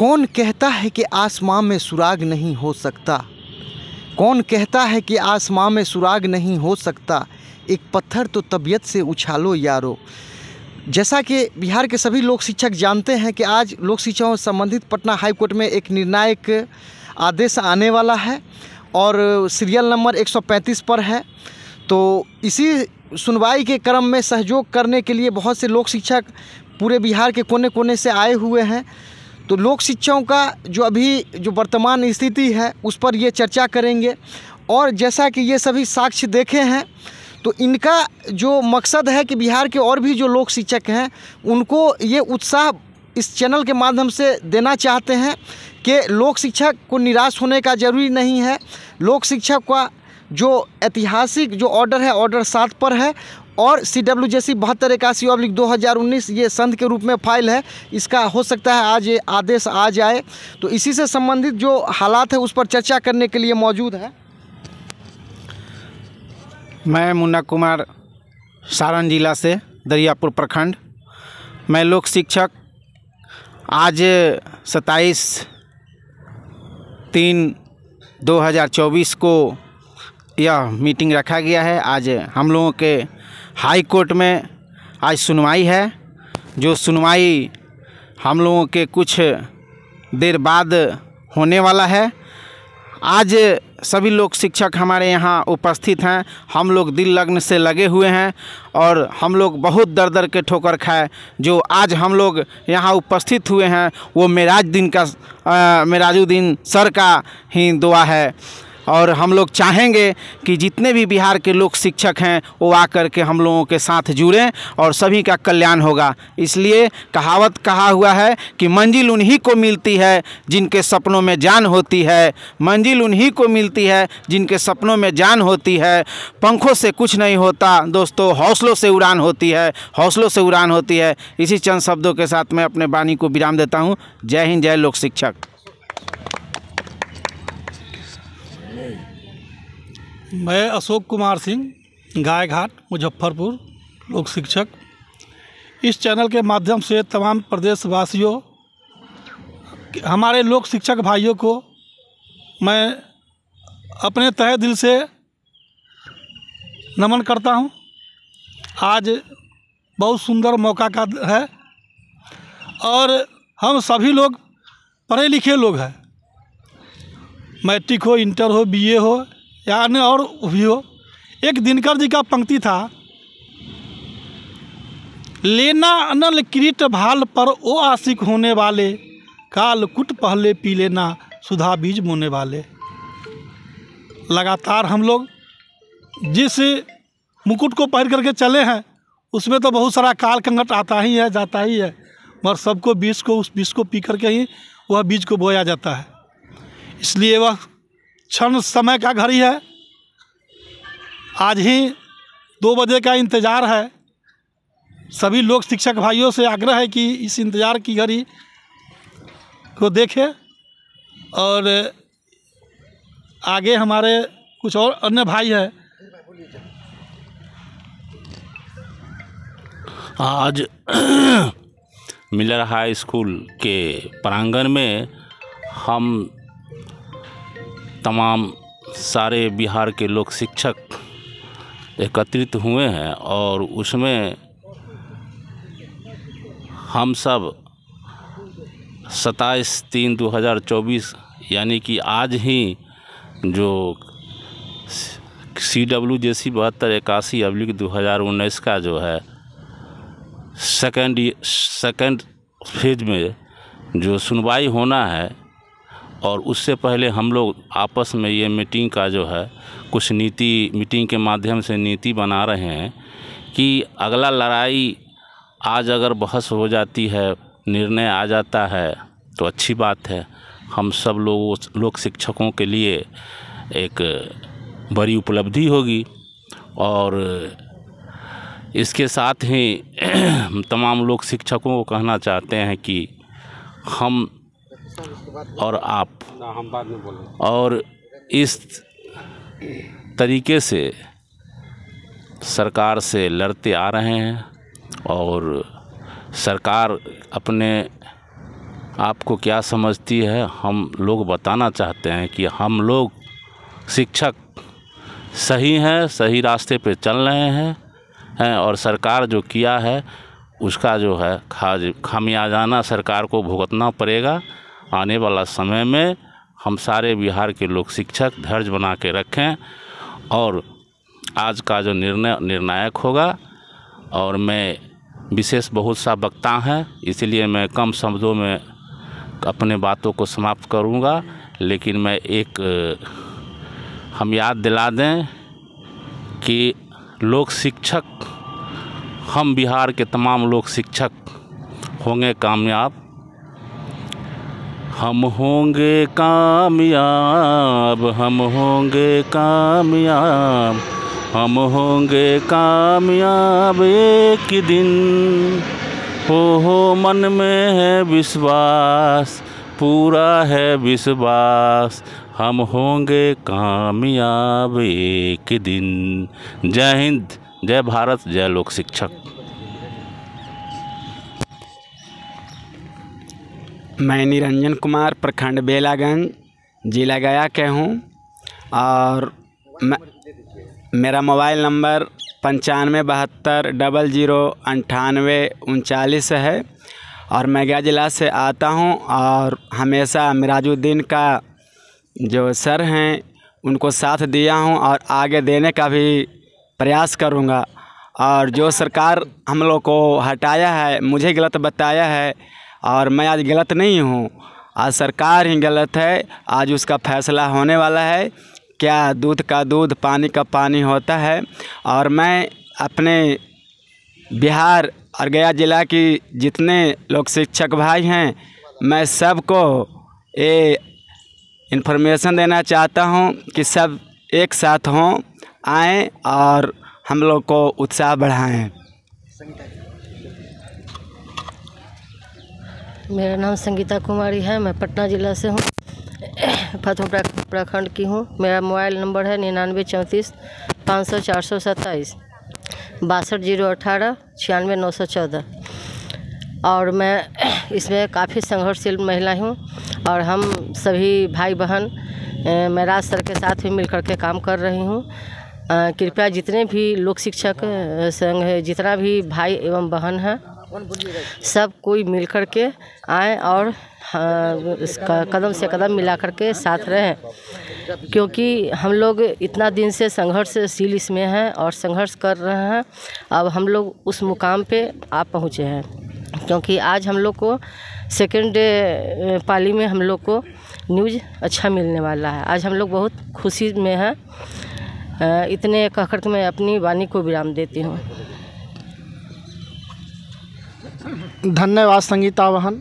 कौन कहता है कि आसमां में सुराग नहीं हो सकता कौन कहता है कि आसमां में सुराग नहीं हो सकता एक पत्थर तो तबीयत से उछालो यारो जैसा कि बिहार के सभी लोक शिक्षक जानते हैं कि आज लोक शिक्षाओं से संबंधित पटना हाई कोर्ट में एक निर्णायक आदेश आने वाला है और सीरियल नंबर 135 पर है तो इसी सुनवाई के क्रम में सहयोग करने के लिए बहुत से लोक शिक्षक पूरे बिहार के कोने कोने से आए हुए हैं तो लोक शिक्षाओं का जो अभी जो वर्तमान स्थिति है उस पर ये चर्चा करेंगे और जैसा कि ये सभी साक्ष्य देखे हैं तो इनका जो मकसद है कि बिहार के और भी जो लोक शिक्षक हैं उनको ये उत्साह इस चैनल के माध्यम से देना चाहते हैं कि लोक शिक्षक को निराश होने का जरूरी नहीं है लोक शिक्षक का जो ऐतिहासिक जो ऑर्डर है ऑर्डर सात पर है और सी डब्ल्यू जे सी बहत्तर इक्यासी अब्लिक दो हज़ार उन्नीस ये संध के रूप में फाइल है इसका हो सकता है आज ये आदेश आ जाए तो इसी से संबंधित जो हालात है उस पर चर्चा करने के लिए मौजूद है मैं मुन्ना कुमार सारण जिला से दरियापुर प्रखंड मैं लोक शिक्षक आज सताईस तीन 2024 को यह मीटिंग रखा गया है आज हम लोगों के हाई कोर्ट में आज सुनवाई है जो सुनवाई हम लोगों के कुछ देर बाद होने वाला है आज सभी लोग शिक्षक हमारे यहाँ उपस्थित हैं हम लोग दिल लग्न से लगे हुए हैं और हम लोग बहुत दर दर के ठोकर खाए जो आज हम लोग यहाँ उपस्थित हुए हैं वो मेराज दिन का मेराजुद्दीन सर का ही दुआ है और हम लोग चाहेंगे कि जितने भी बिहार के लोक शिक्षक हैं वो आकर के हम लोगों के साथ जुड़ें और सभी का कल्याण होगा इसलिए कहावत कहा हुआ है कि मंजिल उन्हीं को मिलती है जिनके सपनों में जान होती है मंजिल उन्हीं को मिलती है जिनके सपनों में जान होती है पंखों से कुछ नहीं होता दोस्तों हौसलों से उड़ान होती है हौसलों से उड़ान होती है इसी चंद शब्दों के साथ मैं अपने वाणी को विराम देता हूँ जय हिंद जय लोक शिक्षक मैं अशोक कुमार सिंह गायघाट मुजफ्फरपुर लोक शिक्षक इस चैनल के माध्यम से तमाम प्रदेशवासियों हमारे लोक शिक्षक भाइयों को मैं अपने तहे दिल से नमन करता हूं। आज बहुत सुंदर मौका का है और हम सभी लोग पढ़े लिखे लोग हैं मैट्रिक हो इंटर हो बीए हो या अन्य और भी हो एक दिनकर जी का पंक्ति था लेना अनल किरीट भाल पर ओ आशिक होने वाले काल कुट पहले पी लेना सुधा बीज बोने वाले लगातार हम लोग जिस मुकुट को पहन करके चले हैं उसमें तो बहुत सारा काल कंगट आता ही है जाता ही है मगर सबको बीज को उस बीज को पी करके ही वह बीज को बोया जाता है इसलिए वह क्षण समय का घड़ी है आज ही दो बजे का इंतज़ार है सभी लोग शिक्षक भाइयों से आग्रह है कि इस इंतज़ार की घड़ी को देखें और आगे हमारे कुछ और अन्य भाई हैं आज मिलर हाई स्कूल के प्रांगण में हम तमाम सारे बिहार के लोक शिक्षक एकत्रित हुए हैं और उसमें हम सब सताईस तीन 2024 यानी कि आज ही जो सी डब्ल्यू जे सी बहत्तर इक्यासी अब्लिक दो हज़ार उन्नीस का जो है सेकेंड सेकेंड फेज में जो सुनवाई होना है और उससे पहले हम लोग आपस में ये मीटिंग का जो है कुछ नीति मीटिंग के माध्यम से नीति बना रहे हैं कि अगला लड़ाई आज अगर बहस हो जाती है निर्णय आ जाता है तो अच्छी बात है हम सब लोग लोक शिक्षकों के लिए एक बड़ी उपलब्धि होगी और इसके साथ ही तमाम लोग शिक्षकों को कहना चाहते हैं कि हम और आप हम बाद में बोलें और इस तरीके से सरकार से लड़ते आ रहे हैं और सरकार अपने आप को क्या समझती है हम लोग बताना चाहते हैं कि हम लोग शिक्षक सही हैं सही रास्ते पे चल रहे हैं हैं और सरकार जो किया है उसका जो है खाज खामियाजाना सरकार को भुगतना पड़ेगा आने वाला समय में हम सारे बिहार के लोग शिक्षक धैर्य बना के रखें और आज का जो निर्णय निर्णायक होगा और मैं विशेष बहुत सा वक्ता हैं इसलिए मैं कम शब्दों में अपने बातों को समाप्त करूंगा लेकिन मैं एक हम याद दिला दें कि लोक शिक्षक हम बिहार के तमाम लोग शिक्षक होंगे कामयाब हम होंगे कामयाब हम होंगे कामयाब हम होंगे कामयाब एक दिन हो हो मन में है विश्वास पूरा है विश्वास हम होंगे कामयाब एक दिन जय हिंद जय भारत जय लोक शिक्षक मैं निरंजन कुमार प्रखंड बेलागंज ज़िला गया के हूँ और मैं मेरा मोबाइल नंबर पंचानवे बहत्तर डबल जीरो अंठानवे उनचालीस है और मैं गया ज़िला से आता हूँ और हमेशा मिराजुद्दीन का जो सर हैं उनको साथ दिया हूँ और आगे देने का भी प्रयास करूँगा और जो सरकार हम लोग को हटाया है मुझे गलत बताया है और मैं आज गलत नहीं हूँ आज सरकार ही गलत है आज उसका फैसला होने वाला है क्या दूध का दूध पानी का पानी होता है और मैं अपने बिहार और गया जिला की जितने लोग शिक्षक भाई हैं मैं सबको ये इन्फॉर्मेशन देना चाहता हूं कि सब एक साथ हों आएँ और हम लोग को उत्साह बढ़ाएँ मेरा नाम संगीता कुमारी है मैं पटना ज़िला से हूँ फतहपुरा प्रखंड की हूँ मेरा मोबाइल नंबर है निन्यानवे चौंतीस पाँच सौ चार सौ सत्ताईस बासठ जीरो अठारह छियानवे नौ सौ चौदह और मैं इसमें काफ़ी संघर्षशील महिला हूँ और हम सभी भाई बहन मैं राज सर के साथ भी मिल के काम कर रही हूँ कृपया जितने भी लोक शिक्षक संघ जितना भी भाई एवं बहन हैं सब कोई मिल कर के आए और हाँ, इसका कदम से कदम मिला कर के साथ रहें क्योंकि हम लोग इतना दिन से संघर्षशील इसमें हैं और संघर्ष कर रहे हैं अब हम लोग उस मुकाम पे आ पहुँचे हैं क्योंकि आज हम लोग को सेकेंड पाली में हम लोग को न्यूज़ अच्छा मिलने वाला है आज हम लोग बहुत खुशी में हैं इतने कहकर के मैं अपनी वाणी को विराम देती हूँ धन्यवाद संगीता वाहन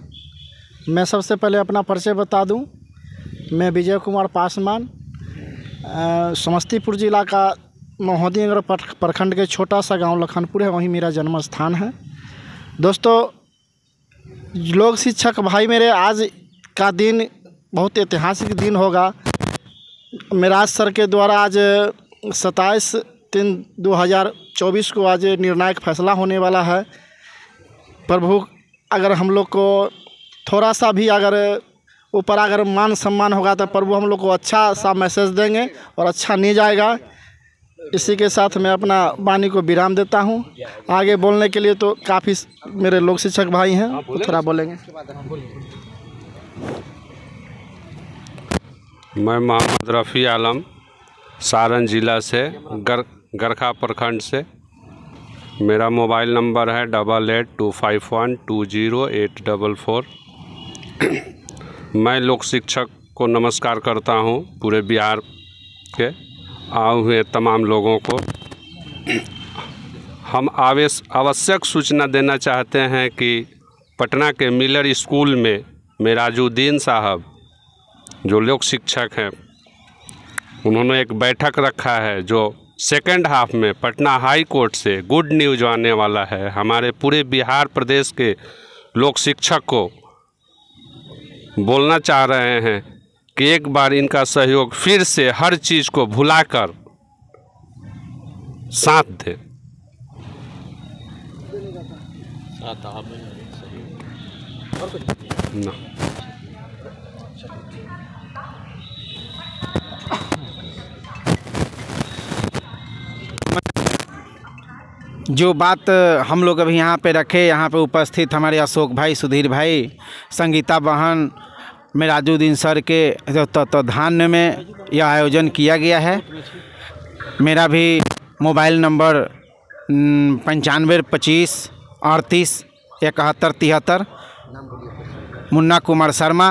मैं सबसे पहले अपना परिचय बता दूं मैं विजय कुमार पासवान समस्तीपुर ज़िला का महोदी नगर प्रखंड के छोटा सा गांव लखनपुर है वहीं मेरा जन्म स्थान है दोस्तों लोग शिक्षक भाई मेरे आज का दिन बहुत ऐतिहासिक दिन होगा मेराज सर के द्वारा आज सत्ताईस तीन 2024 को आज निर्णायक फैसला होने वाला है प्रभु अगर हम लोग को थोड़ा सा भी अगर ऊपर अगर मान सम्मान होगा तो प्रभु हम लोग को अच्छा सा मैसेज देंगे और अच्छा नहीं जाएगा इसी के साथ मैं अपना वाणी को विराम देता हूँ आगे बोलने के लिए तो काफ़ी मेरे लोग शिक्षक भाई हैं वो तो थोड़ा बोलेंगे मैं मोहम्मद रफ़ी आलम सारण ज़िला से गर गरखा प्रखंड से मेरा मोबाइल नंबर है double eight two five one two zero eight double four मैं लोक शिक्षक को नमस्कार करता हूँ पूरे बिहार के आए हुए तमाम लोगों को हम आवेश आवश्यक सूचना देना चाहते हैं कि पटना के मिलर स्कूल में मेराजुद्दीन साहब जो लोक शिक्षक हैं उन्होंने एक बैठक रखा है जो सेकेंड हाफ में पटना हाई कोर्ट से गुड न्यूज आने वाला है हमारे पूरे बिहार प्रदेश के लोक शिक्षक को बोलना चाह रहे हैं कि एक बार इनका सहयोग फिर से हर चीज़ को भुलाकर साथ दे ना जो बात हम लोग अभी यहाँ पे रखे यहाँ पे उपस्थित हमारे अशोक भाई सुधीर भाई संगीता बहन मेराजुद्दीन सर के तत्वाधान्य तो में यह आयोजन किया गया है मेरा भी मोबाइल नंबर पंचानवे पच्चीस अड़तीस इकहत्तर तिहत्तर मुन्ना कुमार शर्मा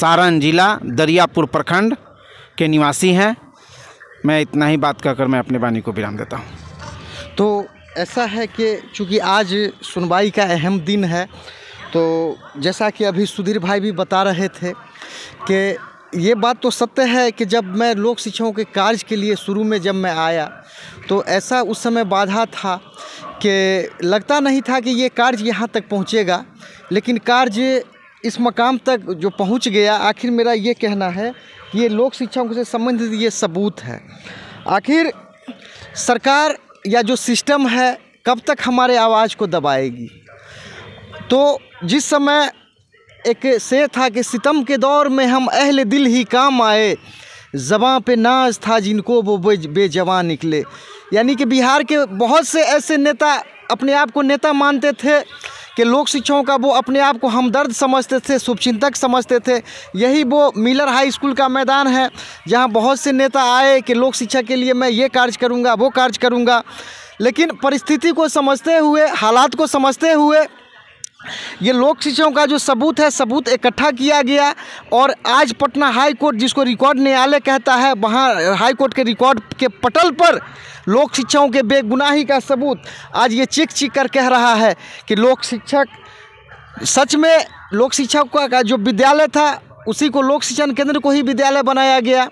सारण जिला दरियापुर प्रखंड के निवासी हैं मैं इतना ही बात कहकर मैं अपने वाणी को विराम देता हूँ तो ऐसा है कि चूँकि आज सुनवाई का अहम दिन है तो जैसा कि अभी सुधीर भाई भी बता रहे थे कि ये बात तो सत्य है कि जब मैं लोक शिक्षाओं के कार्य के लिए शुरू में जब मैं आया तो ऐसा उस समय बाधा था कि लगता नहीं था कि ये कार्य यहाँ तक पहुँचेगा लेकिन कार्य इस मकाम तक जो पहुँच गया आखिर मेरा ये कहना है कि ये लोक शिक्षाओं से संबंधित ये सबूत है आखिर सरकार या जो सिस्टम है कब तक हमारे आवाज़ को दबाएगी तो जिस समय एक से था कि सितम के दौर में हम अहल दिल ही काम आए जबाँ पे नाज था जिनको वो बेजवा निकले यानी कि बिहार के बहुत से ऐसे नेता अपने आप को नेता मानते थे कि लोक शिक्षकों का वो अपने आप को हमदर्द समझते थे शुभचिंतक समझते थे यही वो मिलर हाई स्कूल का मैदान है जहाँ बहुत से नेता आए कि लोक शिक्षा के लिए मैं ये कार्य करूँगा वो कार्य करूँगा लेकिन परिस्थिति को समझते हुए हालात को समझते हुए ये लोक शिक्षाओं का जो सबूत है सबूत इकट्ठा किया गया और आज पटना हाई कोर्ट जिसको रिकॉर्ड न्यायालय कहता है वहाँ हाई कोर्ट के रिकॉर्ड के पटल पर लोक शिक्षाओं के बेगुनाही का सबूत आज ये चिक चिक कर कह रहा है कि लोक शिक्षक सच में लोक शिक्षक का जो विद्यालय था उसी को लोक शिक्षण केंद्र को ही विद्यालय बनाया गया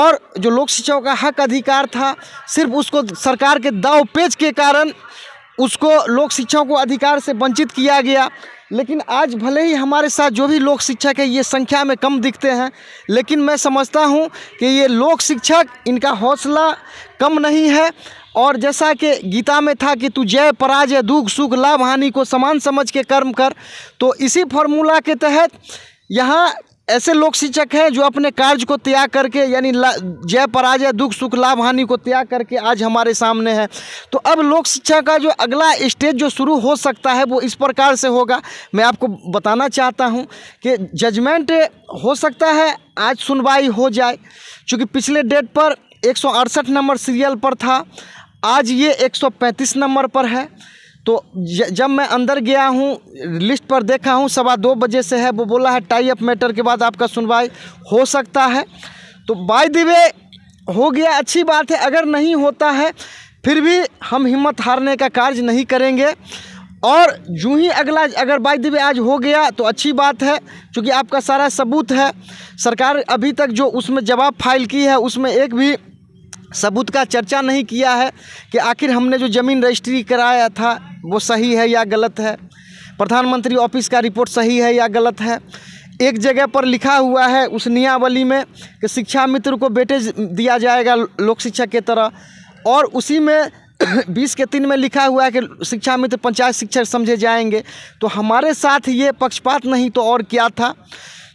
और जो लोक शिक्षाओं का हक अधिकार था सिर्फ उसको सरकार के दाव पेच के कारण उसको लोक शिक्षा को अधिकार से वंचित किया गया लेकिन आज भले ही हमारे साथ जो भी लोक शिक्षक है ये संख्या में कम दिखते हैं लेकिन मैं समझता हूँ कि ये लोक शिक्षक इनका हौसला कम नहीं है और जैसा कि गीता में था कि तू जय पराजय दुख सुख लाभ हानि को समान समझ के कर्म कर तो इसी फॉर्मूला के तहत यहाँ ऐसे लोक शिक्षक हैं जो अपने कार्य को त्याग करके यानी जय पराजय दुख सुख लाभ हानि को त्याग करके आज हमारे सामने हैं तो अब लोक शिक्षा का जो अगला स्टेज जो शुरू हो सकता है वो इस प्रकार से होगा मैं आपको बताना चाहता हूँ कि जजमेंट हो सकता है आज सुनवाई हो जाए चूँकि पिछले डेट पर एक नंबर सीरियल पर था आज ये एक नंबर पर है तो जब मैं अंदर गया हूँ लिस्ट पर देखा हूँ सवा दो बजे से है वो बोला है टाई अप मैटर के बाद आपका सुनवाई हो सकता है तो बाय दिवे वे हो गया अच्छी बात है अगर नहीं होता है फिर भी हम हिम्मत हारने का कार्य नहीं करेंगे और जू ही अगला अगर बाई दिवे आज हो गया तो अच्छी बात है क्योंकि आपका सारा सबूत है सरकार अभी तक जो उसमें जवाब फाइल की है उसमें एक भी सबूत का चर्चा नहीं किया है कि आखिर हमने जो ज़मीन रजिस्ट्री कराया था वो सही है या गलत है प्रधानमंत्री ऑफिस का रिपोर्ट सही है या गलत है एक जगह पर लिखा हुआ है उस नियावली में कि शिक्षा मित्र को बेटे दिया जाएगा लोक शिक्षक के तरह और उसी में बीस के तीन में लिखा हुआ है कि शिक्षा मित्र पंचायत शिक्षक समझे जाएंगे तो हमारे साथ ये पक्षपात नहीं तो और क्या था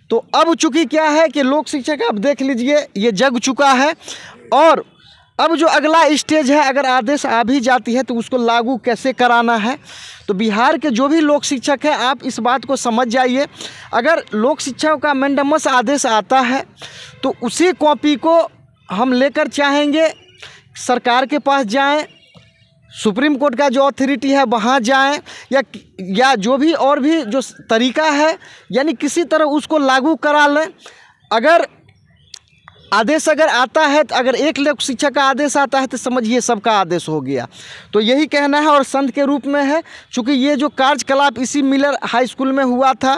तो अब चूँकि क्या है कि लोक शिक्षक आप देख लीजिए ये जग चुका है और अब जो अगला स्टेज है अगर आदेश आ भी जाती है तो उसको लागू कैसे कराना है तो बिहार के जो भी लोक शिक्षक हैं आप इस बात को समझ जाइए अगर लोक शिक्षा का मेंडमस आदेश आता है तो उसी कॉपी को हम लेकर चाहेंगे सरकार के पास जाएं सुप्रीम कोर्ट का जो अथॉरिटी है वहाँ जाएं या या जो भी और भी जो तरीका है यानी किसी तरह उसको लागू करा लें अगर आदेश अगर आता है तो अगर एक लोक शिक्षा का आदेश आता है तो समझिए सबका आदेश हो गया तो यही कहना है और संत के रूप में है चूँकि ये जो कार्यकलाप इसी मिलर हाई स्कूल में हुआ था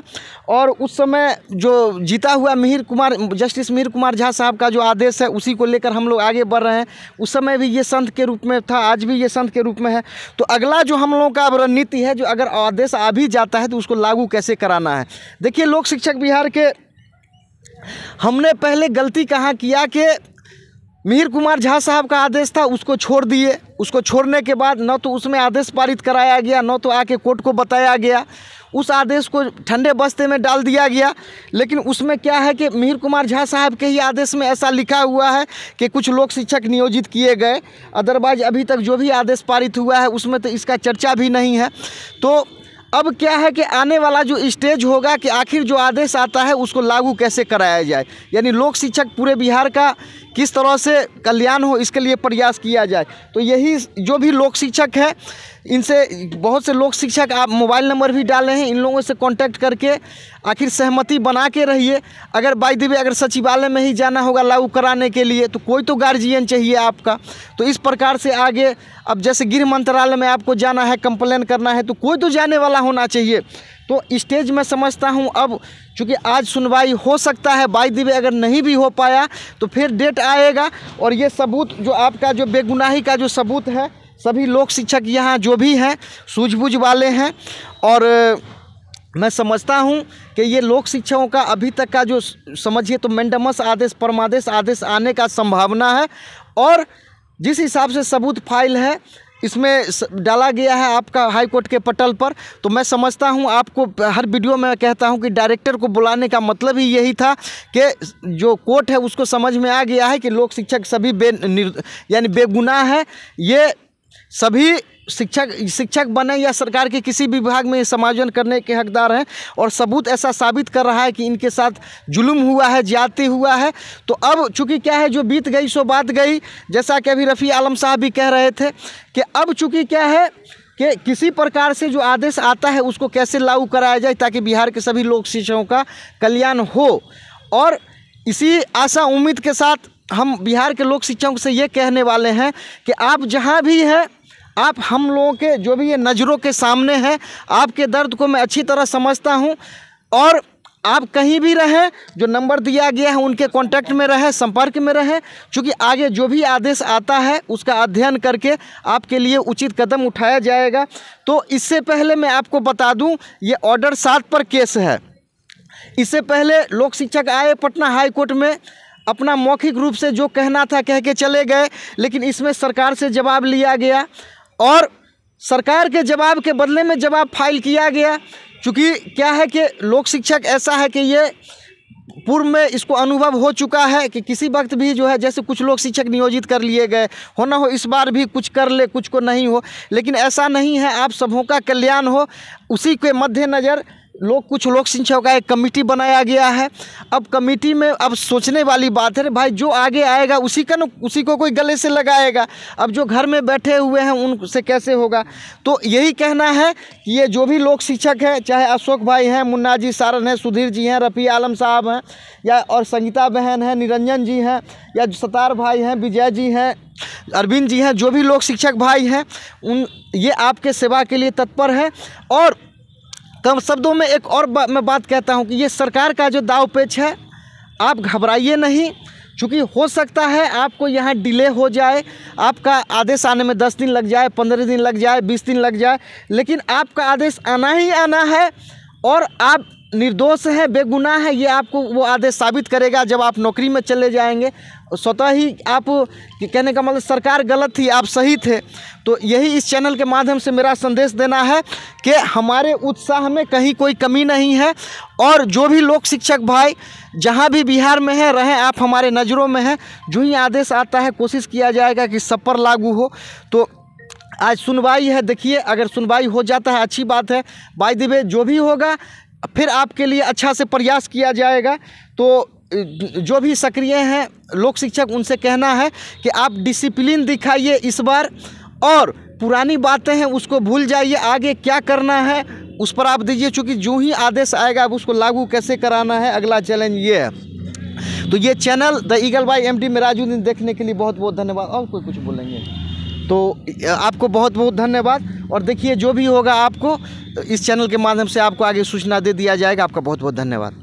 और उस समय जो जीता हुआ मिहिर कुमार जस्टिस मिहिर कुमार झा साहब का जो आदेश है उसी को लेकर हम लोग आगे बढ़ रहे हैं उस समय भी ये संत के रूप में था आज भी ये संत के रूप में है तो अगला जो हम लोगों का अब रणनीति है जो अगर आदेश आ भी जाता है तो उसको लागू कैसे कराना है देखिए लोक शिक्षक बिहार के हमने पहले गलती कहाँ किया कि मीर कुमार झा साहब का आदेश था उसको छोड़ दिए उसको छोड़ने के बाद न तो उसमें आदेश पारित कराया गया न तो आके कोर्ट को बताया गया उस आदेश को ठंडे बस्ते में डाल दिया गया लेकिन उसमें क्या है कि मीर कुमार झा साहब के ही आदेश में ऐसा लिखा हुआ है कि कुछ लोक शिक्षक नियोजित किए गए अदरवाइज अभी तक जो भी आदेश पारित हुआ है उसमें तो इसका चर्चा भी नहीं है तो अब क्या है कि आने वाला जो स्टेज होगा कि आखिर जो आदेश आता है उसको लागू कैसे कराया जाए यानी लोक शिक्षक पूरे बिहार का किस तरह से कल्याण हो इसके लिए प्रयास किया जाए तो यही जो भी लोक शिक्षक है इनसे बहुत से लोग शिक्षक आप मोबाइल नंबर भी डाल रहे हैं इन लोगों से कांटेक्ट करके आखिर सहमति बना के रहिए अगर बाई दिव्य अगर सचिवालय में ही जाना होगा लागू कराने के लिए तो कोई तो गार्जियन चाहिए आपका तो इस प्रकार से आगे अब जैसे गृह मंत्रालय में आपको जाना है कंप्लेन करना है तो कोई तो जाने वाला होना चाहिए तो स्टेज में समझता हूँ अब चूँकि आज सुनवाई हो सकता है बाई दिवे अगर नहीं भी हो पाया तो फिर डेट आएगा और ये सबूत जो आपका जो बेगुनाही का जो सबूत है सभी लोक शिक्षक यहाँ जो भी हैं सूझबूझ वाले हैं और मैं समझता हूँ कि ये लोक शिक्षकों का अभी तक का जो समझिए तो मेंडमस आदेश परमादेश आदेश आने का संभावना है और जिस हिसाब से सबूत फाइल है इसमें डाला गया है आपका हाई कोर्ट के पटल पर तो मैं समझता हूं आपको हर वीडियो में कहता हूं कि डायरेक्टर को बुलाने का मतलब ही यही था कि जो कोर्ट है उसको समझ में आ गया है कि लोक शिक्षक सभी बे यानी बेगुनाह है ये सभी शिक्षक शिक्षक बने या सरकार के किसी भी विभाग में समायोजन करने के हकदार हैं और सबूत ऐसा साबित कर रहा है कि इनके साथ जुल्म हुआ है ज्यादती हुआ है तो अब चूंकि क्या है जो बीत गई सो बात गई जैसा कि अभी रफ़ी आलम साहब भी कह रहे थे कि अब चूंकि क्या है कि किसी प्रकार से जो आदेश आता है उसको कैसे लागू कराया जाए ताकि बिहार के सभी लोक शिक्षकों का कल्याण हो और इसी आशा उम्मीद के साथ हम बिहार के लोक शिक्षकों से ये कहने वाले हैं कि आप जहाँ भी हैं आप हम लोगों के जो भी ये नज़रों के सामने हैं आपके दर्द को मैं अच्छी तरह समझता हूँ और आप कहीं भी रहें जो नंबर दिया गया है उनके कांटेक्ट में रहें संपर्क में रहें क्योंकि आगे जो भी आदेश आता है उसका अध्ययन करके आपके लिए उचित कदम उठाया जाएगा तो इससे पहले मैं आपको बता दूं ये ऑर्डर सात पर केस है इससे पहले लोक शिक्षक आए पटना हाई कोर्ट में अपना मौखिक रूप से जो कहना था कह के चले गए लेकिन इसमें सरकार से जवाब लिया गया और सरकार के जवाब के बदले में जवाब फाइल किया गया क्योंकि क्या है कि लोक शिक्षक ऐसा है कि ये पूर्व में इसको अनुभव हो चुका है कि किसी वक्त भी जो है जैसे कुछ लोग शिक्षक नियोजित कर लिए गए हो ना हो इस बार भी कुछ कर ले कुछ को नहीं हो लेकिन ऐसा नहीं है आप सबों का कल्याण हो उसी के मद्देनज़र लोग कुछ लोक शिक्षा का एक कमेटी बनाया गया है अब कमेटी में अब सोचने वाली बात है भाई जो आगे आएगा उसी का न उसी को कोई गले से लगाएगा अब जो घर में बैठे हुए हैं उनसे कैसे होगा तो यही कहना है कि ये जो भी लोक शिक्षक हैं चाहे अशोक भाई हैं मुन्ना जी सारण हैं सुधीर जी हैं रफ़ी आलम साहब हैं या और संगीता बहन हैं निरंजन जी हैं या सतार भाई हैं विजय जी हैं अरविंद जी हैं जो भी लोक शिक्षक भाई हैं उन ये आपके सेवा के लिए तत्पर हैं और कम तो शब्दों में एक और बा, मैं बात कहता हूँ कि ये सरकार का जो दाव पेच है आप घबराइए नहीं चूँकि हो सकता है आपको यहाँ डिले हो जाए आपका आदेश आने में दस दिन लग जाए पंद्रह दिन लग जाए बीस दिन लग जाए लेकिन आपका आदेश आना ही आना है और आप निर्दोष हैं बेगुनाह है ये आपको वो आदेश साबित करेगा जब आप नौकरी में चले जाएंगे स्वतः ही आप कहने का मतलब सरकार गलत थी आप सही थे तो यही इस चैनल के माध्यम से मेरा संदेश देना है कि हमारे उत्साह में कहीं कोई कमी नहीं है और जो भी लोक शिक्षक भाई जहाँ भी बिहार में है रहें आप हमारे नज़रों में हैं जो ही आदेश आता है कोशिश किया जाएगा कि सब पर लागू हो तो आज सुनवाई है देखिए अगर सुनवाई हो जाता है अच्छी बात है बाई दिवे जो भी होगा फिर आपके लिए अच्छा से प्रयास किया जाएगा तो जो भी सक्रिय हैं लोक शिक्षक उनसे कहना है कि आप डिसिप्लिन दिखाइए इस बार और पुरानी बातें हैं उसको भूल जाइए आगे क्या करना है उस पर आप दीजिए चूँकि जो ही आदेश आएगा अब उसको लागू कैसे कराना है अगला चैलेंज ये है तो ये channel the eagle by M D Mirajuddin देखने के लिए बहुत बहुत धन्यवाद और कोई कुछ बोलेंगे तो आपको बहुत बहुत धन्यवाद और देखिए जो भी होगा आपको इस चैनल के माध्यम से आपको आगे सूचना दे दिया जाएगा आपका बहुत बहुत धन्यवाद